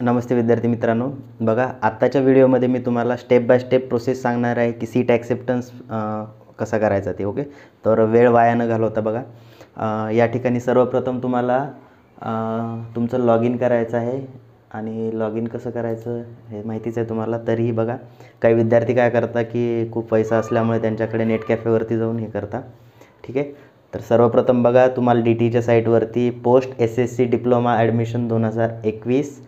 नमस्ते विद्यार्थी मित्रांनो बघा आत्ताच्या व्हिडिओमध्ये मी तुम्हाला स्टेप बाय स्टेप प्रोसेस सांगणार आहे की सीट ॲक्सेप्टन्स कसा करायचा ते ओके तर वेळ वाया न घालवता बघा या ठिकाणी सर्वप्रथम तुम्हाला तुमचं लॉग इन करायचं आहे आणि लॉग इन कसं करायचं हे माहितीच आहे तुम्हाला तरीही बघा काही विद्यार्थी काय करता की खूप पैसा असल्यामुळे त्यांच्याकडे नेट कॅफेवरती जाऊन हे करता ठीक आहे तर सर्वप्रथम बघा तुम्हाला डी टीच्या साईटवरती post S S C diploma admission दोन हजार एकवीस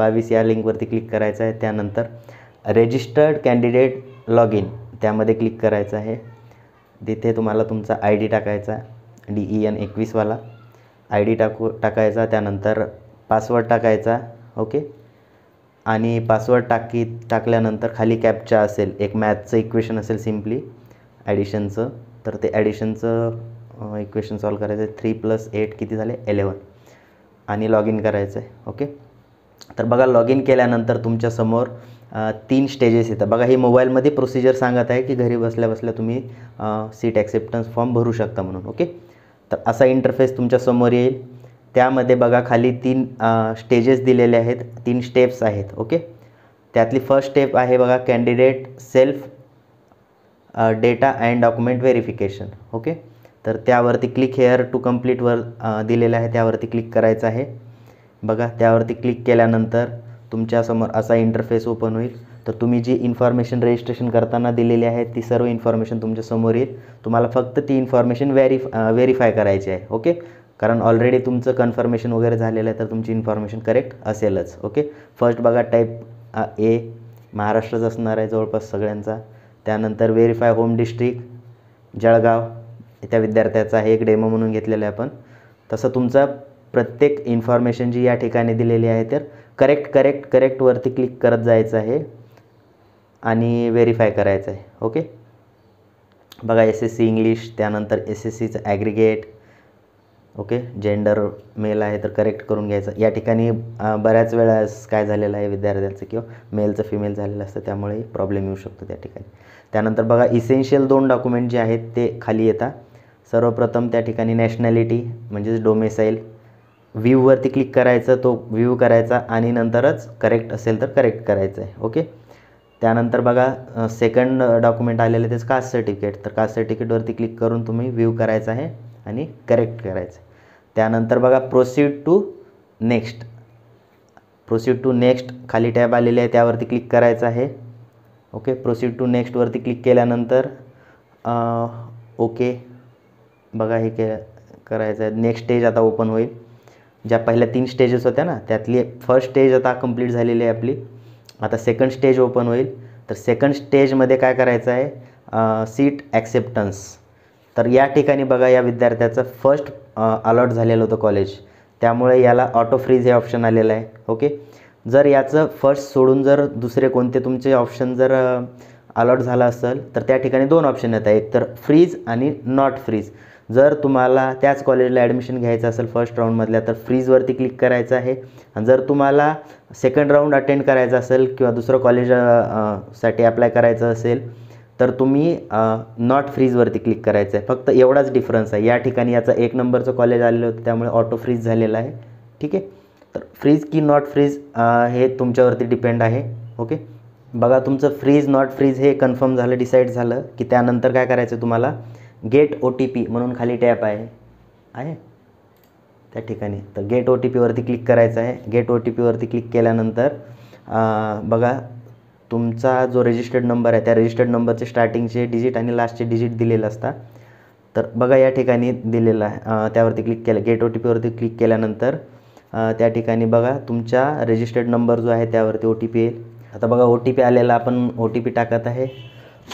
बावीस या लिंकवरती क्लिक करायचं आहे त्यानंतर रेजिस्टर्ड कॅन्डिडेट लॉग इन त्यामध्ये क्लिक करायचं आहे तिथे तुम्हाला तुमचा आय डी टाकायचा डी ई e एन एकवीसवाला आय डी टाकू टाकायचा त्यानंतर पासवर्ड टाकायचा ओके आणि पासवर्ड टाकी टाकल्यानंतर खाली कॅपचा असेल एक मॅथचं इक्वेशन असेल सिम्पली ॲडिशनचं तर ते ॲडिशनचं इक्वेशन सॉल्व करायचं आहे थ्री प्लस एट किती झाले एलेवन आणि लॉग इन करायचं आहे ओके तर बघा लॉग इन केल्यानंतर तुमच्यासमोर तीन स्टेजेस येतात बघा ही मोबाईलमध्ये प्रोसिजर सांगत आहे की घरी बसल्या बसल्या तुम्ही सीट ॲक्सेप्टन्स फॉर्म भरू शकता म्हणून ओके तर असा इंटरफेस तुमच्यासमोर येईल त्यामध्ये बघा खाली तीन स्टेजेस दिलेले आहेत तीन स्टेप्स आहेत ओके त्यातली फर्स्ट स्टेप आहे बघा candidate self data and document verification okay तर त्यावरती क्लिक हेअर टू वर दिलेलं आहे त्यावरती क्लिक करायचं आहे बघा त्यावरती क्लिक केल्यानंतर तुमच्यासमोर असा इंटरफेस ओपन होईल तर तुम्ही जी इन्फॉर्मेशन रजिस्ट्रेशन करताना दिलेली आहे ती सर्व इन्फॉर्मेशन तुमच्यासमोर येईल तुम्हाला फक्त ती इन्फॉर्मेशन व्हेरिफ व्हेरीफाय करायची आहे ओके कारण ऑलरेडी तुमचं कन्फर्मेशन वगैरे झालेलं आहे तर तुमची इन्फॉर्मेशन करेक्ट असेलच ओके फर्स्ट बघा टाईप ए महाराष्ट्रच असणार आहे जवळपास सगळ्यांचा त्यानंतर व्हेरीफाय होम डिस्ट्रिक्ट जळगाव त्या विद्यार्थ्याचा हे एक डेमो म्हणून घेतलेला आहे आपण तसं तुमचा प्रत्येक इन्फॉर्मेशन जी या ठिकाणी दिलेली आहे तर करेक्ट करेक्ट करेक्टवरती क्लिक करत जायचं आहे आणि व्हेरीफाय करायचं आहे ओके बघा एस एस सी इंग्लिश त्यानंतर एस एस सीचं ॲग्रिगेट ओके जेंडर मेल आहे तर करेक्ट करून घ्यायचं या ठिकाणी बऱ्याच वेळेस काय झालेलं आहे विद्यार्थ्यांचं किंवा मेलचं फिमेल झालेलं असतं त्यामुळे प्रॉब्लेम येऊ शकतो त्या ठिकाणी त्यानंतर बघा इसेन्शियल दोन डॉक्युमेंट जे आहेत ते खाली येतात सर्वप्रथम त्या ठिकाणी नॅशनॅलिटी म्हणजेच डोमेसाईल व्ह्यूवरती क्लिक करायचं तो व्ह्यू करायचा आणि नंतरच करेक्ट असेल तर करेक्ट करायचं आहे ओके त्यानंतर बघा सेकंड डॉक्युमेंट आलेले तेच कास्ट सर्टिफिकेट तर कास्ट सर्टिफिकेटवरती क्लिक करून तुम्ही व्ह्यू करायचा आहे आणि करेक्ट करायचं त्यानंतर बघा proceed to next proceed to next खाली टॅब आलेली आहे त्यावरती क्लिक करायचं आहे ओके प्रोसीड टू नेक्स्टवरती क्लिक केल्यानंतर ओके बघा हे के करायचं आहे नेक्स्ट स्टेज आता ओपन होईल ज्या पहिल्या तीन स्टेजेस होत्या ना त्यातली फर्स्ट स्टेज आता कंप्लीट झालेली आहे आपली आता सेकंड स्टेज ओपन होईल तर सेकंड स्टेजमध्ये काय करायचं आहे सीट ॲक्सेप्टन्स तर या ठिकाणी बघा या विद्यार्थ्याचं फर्स्ट अलॉट झालेलं होतं कॉलेज त्यामुळे याला ऑटो फ्रीज हे ऑप्शन आलेलं आहे ओके जर याचं फर्स्ट सोडून जर दुसरे कोणते तुमचे ऑप्शन जर अलॉट झालं असेल तर त्या ठिकाणी दोन ऑप्शन येत आहेत तर फ्रीज आणि नॉट फ्रीज जर तुम्हाला त्याच कॉलेजला ॲडमिशन घ्यायचं असेल फर्स्ट राऊंडमधल्या तर फ्रीजवरती क्लिक करायचं आहे आणि जर तुम्हाला सेकंड राऊंड अटेंड करायचं असेल किंवा दुसरं कॉलेज साठी अप्लाय करायचं असेल तर तुम्ही नॉट फ्रीजवरती क्लिक करायचं आहे फक्त एवढाच डिफरन्स आहे या ठिकाणी याचा एक नंबरचं कॉलेज आलेलं होतं त्यामुळे ऑटो फ्रीज झालेला आहे ठीक आहे तर फ्रीज की नॉट फ्रीज हे तुमच्यावरती डिपेंड आहे ओके बघा तुमचं फ्रीज नॉट फ्रीज हे कन्फर्म झालं डिसाईड झालं की त्यानंतर काय करायचं तुम्हाला गेट ओ टी पी म्हणून खाली टॅप आहे आहे त्या ठिकाणी तर गेट ओ टी पीवरती क्लिक करायचं आहे गेट ओ टी पीवरती क्लिक केल्यानंतर बघा तुमचा जो रजिस्टर्ड नंबर आहे त्या रजिस्टर्ड नंबरचे स्टार्टिंगचे डिजिट आणि लास्टचे डिजिट दिलेलं असतात तर बघा या ठिकाणी दिलेलं आहे त्यावरती क्लिक केलं गेट ओ टी पीवरती क्लिक केल्यानंतर त्या ठिकाणी बघा तुमचा रजिस्टर्ड नंबर जो आहे त्यावरती ओ टी पी येईल आता बघा ओ टी पी आलेला आपण ओ टी पी टाकत आहे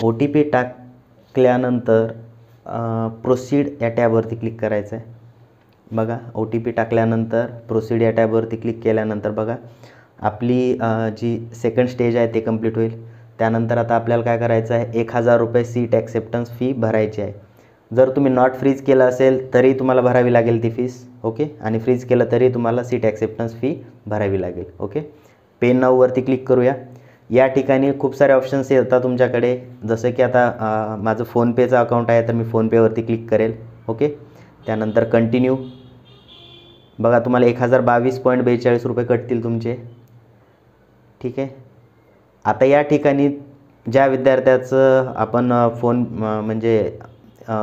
ओ टी पी टाकल्यानंतर प्रोसीड या टॅबवरती क्लिक करायचं आहे बघा ओ टी पी टाकल्यानंतर प्रोसीड या टॅबवरती क्लिक केल्यानंतर बघा आपली जी सेकंड स्टेज आहे ते कंप्लीट होईल त्यानंतर आता आपल्याला काय करायचं आहे एक हजार रुपये सीट ॲक्सेप्टन्स फी भरायची आहे जर तुम्ही नॉट फ्रीज केलं असेल तरी तुम्हाला भरावी लागेल ती फीस ओके आणि फ्रीज केलं तरी तुम्हाला सीट ॲक्सेप्टन्स फी भरावी लागेल ओके पेन नाववरती क्लिक करूया या ठिकाणी खूप सारे ऑप्शन्स येतात तुमच्याकडे जसं की आता माझं फोनपेचं अकाउंट आहे तर मी फोनपेवरती क्लिक करेल ओके त्यानंतर कंटिन्यू बघा तुम्हाला एक हजार बावीस पॉईंट बेचाळीस रुपये कटतील तुमचे ठीक आहे आता या ठिकाणी ज्या विद्यार्थ्याचं आपण फोन म्हणजे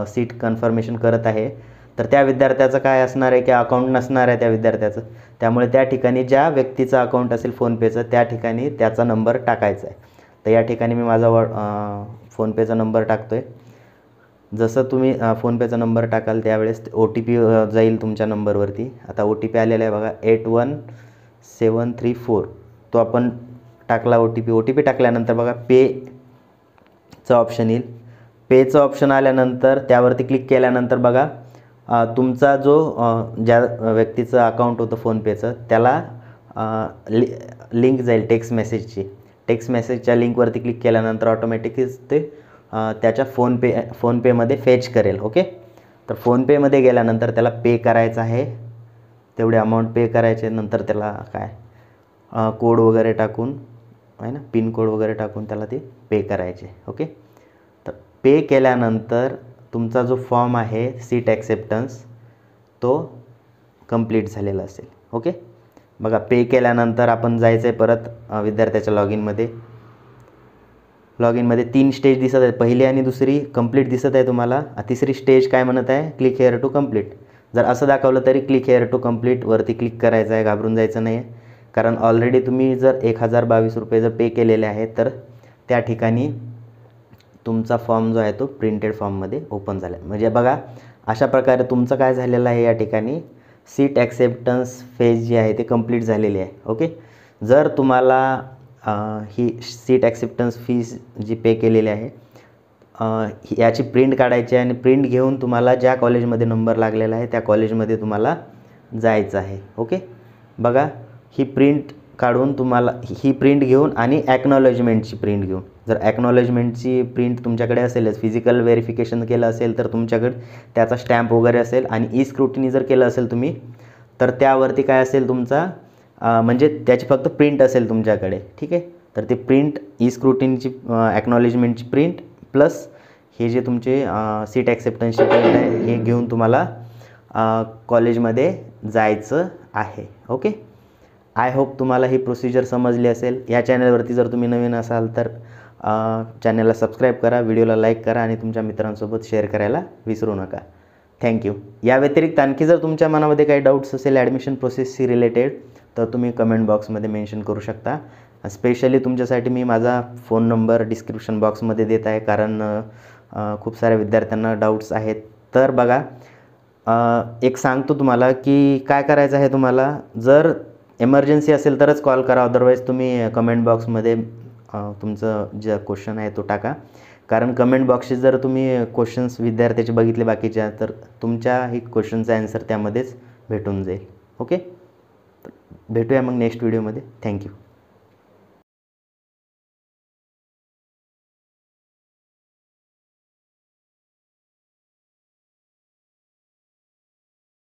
सीट कन्फर्मेशन करत आहे तर त्या विद्यार्थ्याचं काय असणार आहे की अकाउंट नसणार आहे त्या विद्यार्थ्याचं त्यामुळे त्या ठिकाणी ज्या व्यक्तीचं अकाउंट असेल फोनपेचं त्या ठिकाणी त्याचा नंबर टाकायचा आहे तर या ठिकाणी मी माझा वॉ फोनपेचा नंबर टाकतो आहे जसं तुम्ही फोनपेचा नंबर टाकाल त्यावेळेस ओ टी पी जाईल तुमच्या नंबरवरती आता ओ टी पी आलेला आहे बघा eight one seven three four तो आपण टाकला O T P O T P टाकल्यानंतर बघा पेचं ऑप्शन येईल पेचं ऑप्शन आल्यानंतर त्यावरती क्लिक केल्यानंतर बघा तुमचा जो ज्या व्यक्तीचं अकाउंट होतं फोनपेचं त्याला लि लिंक जाईल टेक्स्ट मेसेजची टेक्स्ट मेसेजच्या लिंकवरती क्लिक केल्यानंतर ऑटोमॅटिकच ते त्याच्या फोनपे फोनपेमध्ये फेच करेल ओके तर फोनपेमध्ये गेल्यानंतर त्याला पे करायचं आहे तेवढे अमाऊंट पे करायचे नंतर त्याला काय कोड वगैरे टाकून आहे ना पिनकोड वगैरे टाकून त्याला ते पे करायचे ओके तर पे केल्यानंतर तुमचा जो फॉर्म आहे सीट ॲक्सेप्टन्स तो कंप्लीट झालेला असेल ओके बघा पे केल्यानंतर आपण जायचं आहे परत विद्यार्थ्याच्या लॉग इनमध्ये लॉग इनमध्ये तीन स्टेज दिसत आहे पहिली आणि दुसरी कंप्लीट दिसत आहे तुम्हाला तिसरी स्टेज काय म्हणत आहे क्लिक हेअर टू कंप्लीट जर असं दाखवलं तरी क्लिक हेअर टू कंप्लीट वरती क्लिक करायचं आहे घाबरून जायचं नाही आहे कारण ऑलरेडी तुम्ही जर एक हजार बावीस रुपये जर पे केलेले आहे तर त्या ठिकाणी तुमचा फॉर्म जो आहे तो प्रिंटेड फॉर्ममध्ये ओपन झाला आहे म्हणजे बघा अशा प्रकारे तुमचं काय झालेलं आहे या ठिकाणी सीट ॲक्सेप्टन्स फेज जी आहे ते कंप्लीट झालेली आहे ओके जर तुम्हाला ही सीट ॲक्सेप्टन्स फीज जी पे केलेली आहे याची प्रिंट काढायची आहे आणि प्रिंट घेऊन तुम्हाला ज्या कॉलेजमध्ये नंबर लागलेला आहे त्या कॉलेजमध्ये तुम्हाला जायचं आहे ओके बघा ही प्रिंट काढून तुम्हाला ही प्रिंट घेऊन आणि ॲक्नॉलेजमेंटची प्रिंट घेऊन जर ॲक्नॉलेजमेंटची प्रिंट तुमच्याकडे असेलच फिजिकल व्हेरिफिकेशन केलं असेल तर तुमच्याकडे त्याचा स्टॅम्प वगैरे असेल आणि ई स्क्रुटिनी जर केलं असेल तुम्ही तर त्यावरती काय असेल तुमचा म्हणजे त्याची फक्त प्रिंट असेल तुमच्याकडे ठीक आहे तर ते प्रिंट ई स्क्रुटिनीची ॲक्नॉलेजमेंटची प्रिंट प्लस हे जे तुमचे सीट ॲक्सेप्टन्सची प्रिंट आहे हे घेऊन तुम्हाला कॉलेजमध्ये जायचं आहे ओके आय होप तुम्हाला ही प्रोसिजर समजली असेल या चॅनलवरती जर तुम्ही नवीन असाल तर चॅनलला सबस्क्राईब करा व्हिडिओला लाईक करा आणि तुमच्या मित्रांसोबत शेअर करायला विसरू नका थँक्यू या व्यतिरिक्त आणखी जर तुमच्या मनामध्ये काही डाऊट्स असेल ॲडमिशन प्रोसेसशी रिलेटेड तर तुम्ही कमेंट बॉक्समध्ये मेन्शन करू शकता स्पेशली तुमच्यासाठी मी माझा फोन नंबर डिस्क्रिप्शन बॉक्समध्ये देत आहे कारण खूप साऱ्या विद्यार्थ्यांना डाऊट्स आहेत तर बघा एक सांगतो तुम्हाला की काय करायचं आहे तुम्हाला जर इमर्जन्सी असेल तरच कॉल करा अदरवाईज तुम्ही कमेंट बॉक्समध्ये तुमचं जे क्वेश्चन आहे तो टाका कारण कमेंट बॉक्सचे जर तुम्ही क्वेश्चन्स विद्यार्थ्याचे बघितले बाकीच्या तर तुमच्या ही क्वेश्चनचा ॲन्सर त्यामध्येच भेटून जाईल ओके भेटूया मग नेक्स्ट व्हिडिओमध्ये थँक्यू